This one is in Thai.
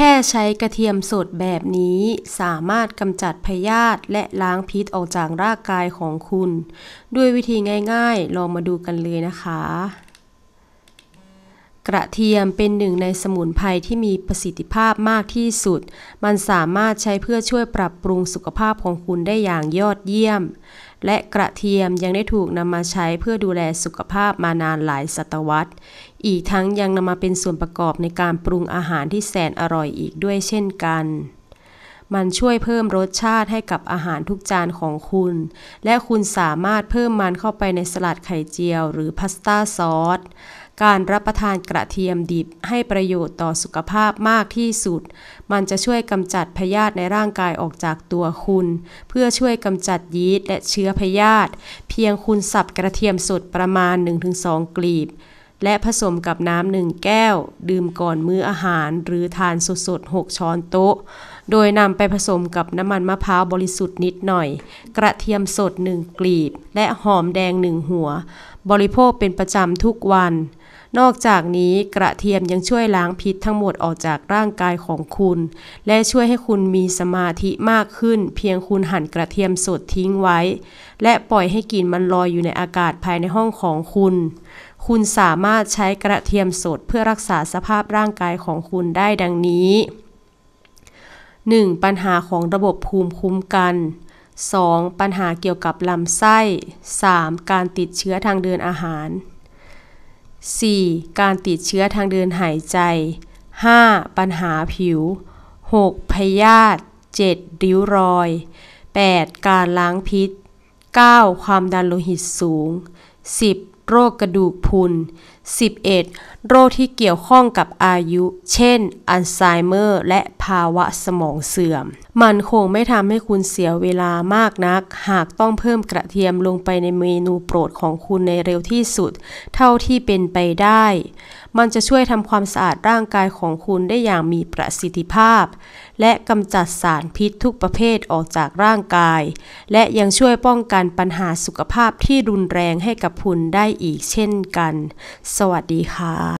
แค่ใช้กระเทียมสดแบบนี้ สามารถกำจัดพยาธิและล้างพิษออกจากร่างกายของคุณ ด้วยวิธีง่ายๆลองมาดูกันเลยนะคะกระเทียมเป็นหนึ่งในสมุนไพรที่มีประสิทธิภาพมากที่สุด มันสามารถใช้เพื่อช่วยปรับปรุงสุขภาพของคุณได้อย่างยอดเยี่ยม และกระเทียมยังได้ถูกนำมาใช้เพื่อดูแลสุขภาพมานานหลายศตวรรษ อีกทั้งยังนำมาเป็นส่วนประกอบในการปรุงอาหารที่แสนอร่อยอีกด้วยเช่นกัน มันช่วยเพิ่มรสชาติให้กับอาหารทุกจานของคุณ และคุณสามารถเพิ่มมันเข้าไปในสลัดไข่เจียว หรือพาสต้าซอสการรับประทานกระเทียมดิบให้ประโยชน์ต่อสุขภาพมากที่สุด มันจะช่วยกำจัดพยาธิในร่างกายออกจากตัวคุณ เพื่อช่วยกำจัดยีสต์และเชื้อพยาธิเพียงคุณสับกระเทียมสดประมาณ 1-2 กลีบ และผสมกับน้ำหนึ่งแก้ว ดื่มก่อนมื้ออาหารหรือทานสดๆ 6 ช้อนโต๊ะโดยนำไปผสมกับน้ำมันมะพร้าวบริสุทธิ์นิดหน่อย กระเทียมสด1กลีบ และหอมแดง1หัว บริโภคเป็นประจำทุกวันนอกจากนี้กระเทียมยังช่วยล้างพิษทั้งหมดออกจากร่างกายของคุณ และช่วยให้คุณมีสมาธิมากขึ้นเพียงคุณหั่นกระเทียมสดทิ้งไว้ และปล่อยให้กลิ่นมันลอยอยู่ในอากาศภายในห้องของคุณ คุณสามารถใช้กระเทียมสดเพื่อรักษาสภาพร่างกายของคุณได้ดังนี้ 1. ปัญหาของระบบภูมิคุ้มกัน 2. ปัญหาเกี่ยวกับลำไส้ 3. การติดเชื้อทางเดินอาหาร 4. การติดเชื้อทางเดินหายใจ 5. ปัญหาผิว 6. พยาธิ 7. ริ้วรอย 8. การล้างพิษ 9. ความดันโลหิตสูง 10. โรคกระดูกพุน 11. โรคที่เกี่ยวข้องกับอายุ เช่น อัลไซเมอร์ และภาวะสมองเสื่อม มันคงไม่ทำให้คุณเสียเวลามากนัก หากต้องเพิ่มกระเทียมลงไปในเมนูโปรดของคุณในเร็วที่สุด เท่าที่เป็นไปได้ มันจะช่วยทำความสะอาดร่างกายของคุณได้อย่างมีประสิทธิภาพ และกำจัดสารพิษทุกประเภทออกจากร่างกาย และยังช่วยป้องกันปัญหาสุขภาพที่รุนแรงให้กับคุณได้อีกเช่นกันสวัสดีค่ะ